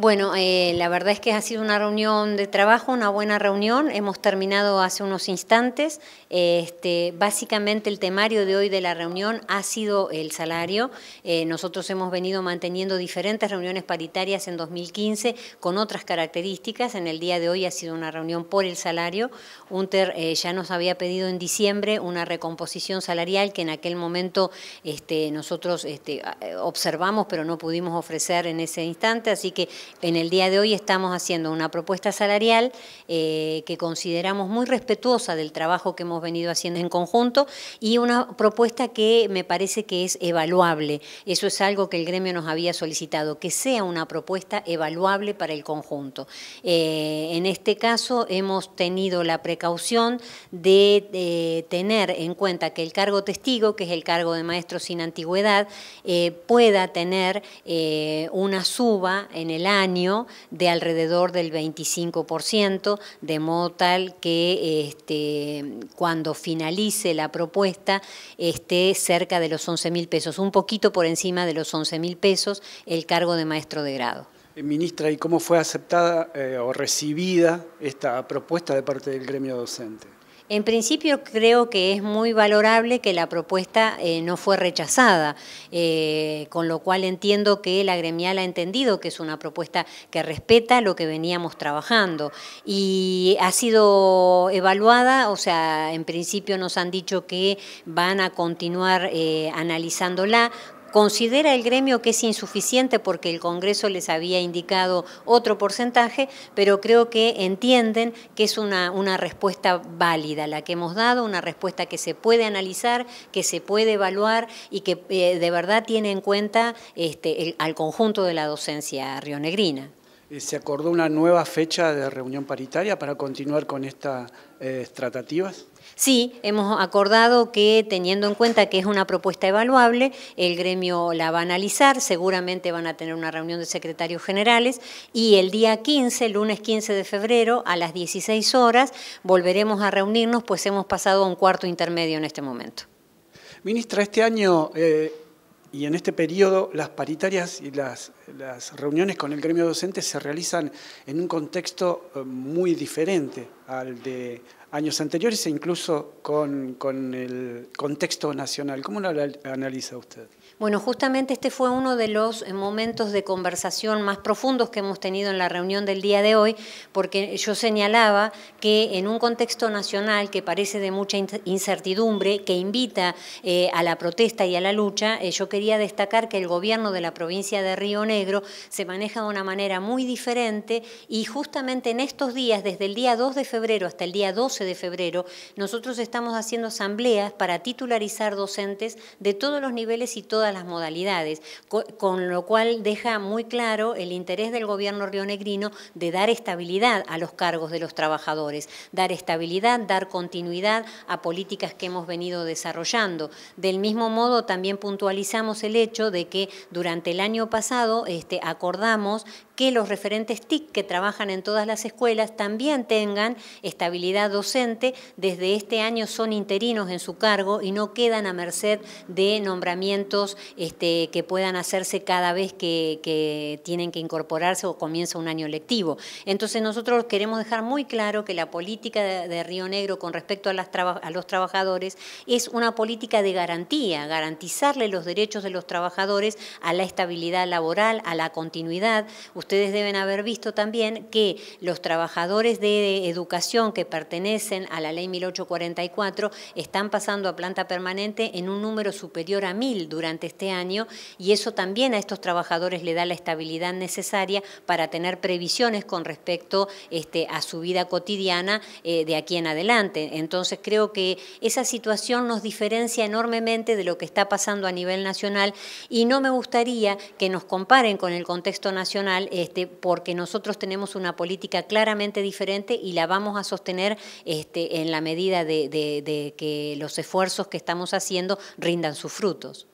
Bueno, eh, la verdad es que ha sido una reunión de trabajo, una buena reunión. Hemos terminado hace unos instantes. Este, básicamente el temario de hoy de la reunión ha sido el salario. Eh, nosotros hemos venido manteniendo diferentes reuniones paritarias en 2015 con otras características. En el día de hoy ha sido una reunión por el salario. UNTER eh, ya nos había pedido en diciembre una recomposición salarial que en aquel momento este, nosotros este, observamos pero no pudimos ofrecer en ese instante. Así que en el día de hoy estamos haciendo una propuesta salarial eh, que consideramos muy respetuosa del trabajo que hemos venido haciendo en conjunto y una propuesta que me parece que es evaluable. Eso es algo que el gremio nos había solicitado, que sea una propuesta evaluable para el conjunto. Eh, en este caso hemos tenido la precaución de, eh, tener en cuenta que el cargo testigo, que es el cargo de maestro sin antigüedad, pueda tener una suba en el año de alrededor del 25%, de modo tal que este, cuando finalice la propuesta esté cerca de los 11 mil pesos, un poquito por encima de los 11 mil pesos el cargo de maestro de grado. Eh, ministra, ¿y cómo fue aceptada eh, o recibida esta propuesta de parte del gremio docente? En principio creo que es muy valorable que la propuesta eh, no fue rechazada, eh, con lo cual entiendo que la gremial ha entendido que es una propuesta que respeta lo que veníamos trabajando y ha sido evaluada, o sea, en principio nos han dicho que van a continuar eh, analizándola Considera el gremio que es insuficiente porque el Congreso les había indicado otro porcentaje, pero creo que entienden que es una, respuesta válida la que hemos dado, una respuesta que se puede analizar, que se puede evaluar y que eh, de verdad tiene en cuenta este, al conjunto de la docencia rionegrina se acordó una nueva fecha de reunión paritaria para continuar con estas eh, tratativas? Sí, hemos acordado que teniendo en cuenta que es una propuesta evaluable, el gremio la va a analizar, seguramente van a tener una reunión de secretarios generales y el día 15, lunes 15 de febrero a las 16 horas, volveremos a reunirnos, pues hemos pasado a un cuarto intermedio en este momento. Ministra, este año... Eh, y en este periodo las paritarias y las, las, reuniones con el gremio docente se realizan en un contexto eh, muy diferente al de años anteriores e incluso con, el contexto nacional. ¿Cómo lo analiza usted? Bueno, justamente este fue uno de los eh, momentos de conversación más profundos que hemos tenido en la reunión del día de hoy, porque yo señalaba que en un contexto nacional que parece de mucha incertidumbre, que invita eh, a la protesta y a la lucha, eh, yo quería destacar que el gobierno de la provincia de Río Negro se maneja de una manera muy diferente y justamente en estos días, desde el día 2 de febrero hasta el día 12 de febrero, nosotros estamos haciendo asambleas para titularizar docentes de todos los niveles y todas las modalidades, con lo cual deja muy claro el interés del gobierno rionegrino de dar estabilidad a los cargos de los trabajadores, dar estabilidad, dar continuidad a políticas que hemos venido desarrollando. Del mismo modo, también puntualizamos el hecho de que durante el año pasado este, acordamos que los referentes TIC que trabajan en todas las escuelas también tengan estabilidad docente. Desde este año son interinos en su cargo y no quedan a merced de nombramientos este, que puedan hacerse cada vez que, tienen que incorporarse o comienza un año lectivo. Entonces nosotros queremos dejar muy claro que la política de, Río Negro con respecto a, los trabajadores es una política de garantía, garantizarle los derechos de los trabajadores a la estabilidad laboral, a la continuidad. Ustedes deben haber visto también que los trabajadores de educación que pertenecen a la ley 1844 están pasando a planta permanente en un número superior a mil durante este año y eso también a estos trabajadores le da la estabilidad necesaria para tener previsiones con respecto este, a su vida cotidiana eh, de aquí en adelante. Entonces creo que esa situación nos diferencia enormemente de lo que está pasando a nivel nacional y no me gustaría que nos comparen con el contexto nacional este, porque nosotros tenemos una política claramente diferente y la vamos a sostener este, en la medida de que los esfuerzos que estamos haciendo rindan sus frutos.